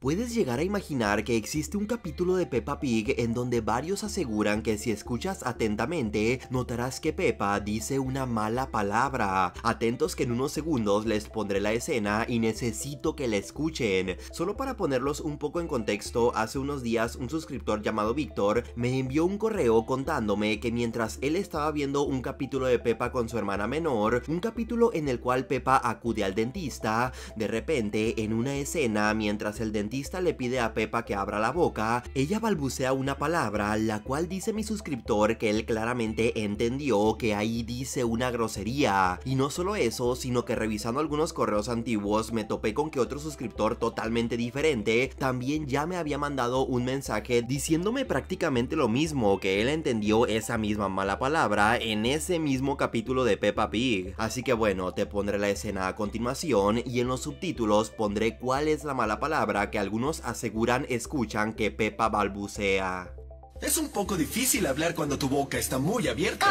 ¿Puedes llegar a imaginar que existe un capítulo de Peppa Pig en donde varios aseguran que si escuchas atentamente, notarás que Peppa dice una mala palabra? Atentos que en unos segundos les pondré la escena y necesito que la escuchen. Solo para ponerlos un poco en contexto, hace unos días un suscriptor llamado Víctor me envió un correo contándome que mientras él estaba viendo un capítulo de Peppa con su hermana menor, un capítulo en el cual Peppa acude al dentista, de repente en una escena mientras el dentista le pide a Pepa que abra la boca, ella balbucea una palabra, la cual dice mi suscriptor que él claramente entendió que ahí dice una grosería. Y no solo eso, sino que revisando algunos correos antiguos me topé con que otro suscriptor totalmente diferente también ya me había mandado un mensaje diciéndome prácticamente lo mismo, que él entendió esa misma mala palabra en ese mismo capítulo de Peppa Pig. Así que bueno, te pondré la escena a continuación y en los subtítulos pondré cuál es la mala palabra que algunos aseguran escuchan que Pepa balbucea. Es un poco difícil hablar cuando tu boca está muy abierta.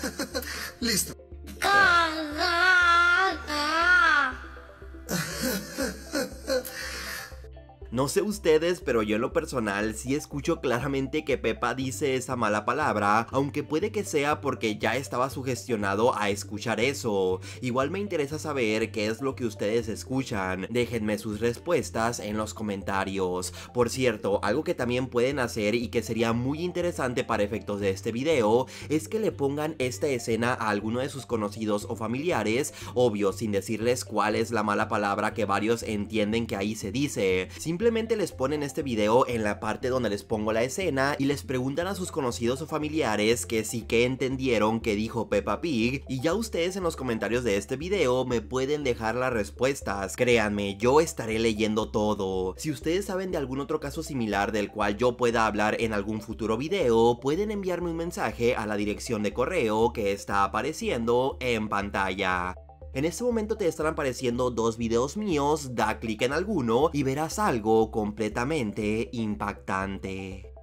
Listo. No sé ustedes, pero yo en lo personal sí escucho claramente que Pepa dice esa mala palabra, aunque puede que sea porque ya estaba sugestionado a escuchar eso. Igual me interesa saber qué es lo que ustedes escuchan. Déjenme sus respuestas en los comentarios. Por cierto, algo que también pueden hacer y que sería muy interesante para efectos de este video es que le pongan esta escena a alguno de sus conocidos o familiares, obvio sin decirles cuál es la mala palabra que varios entienden que ahí se dice. Simplemente les ponen este video en la parte donde les pongo la escena y les preguntan a sus conocidos o familiares que sí que entendieron que dijo Peppa Pig y ya ustedes en los comentarios de este video me pueden dejar las respuestas. Créanme, yo estaré leyendo todo. Si ustedes saben de algún otro caso similar del cual yo pueda hablar en algún futuro video, pueden enviarme un mensaje a la dirección de correo que está apareciendo en pantalla. En este momento te estarán apareciendo dos videos míos, da clic en alguno y verás algo completamente impactante.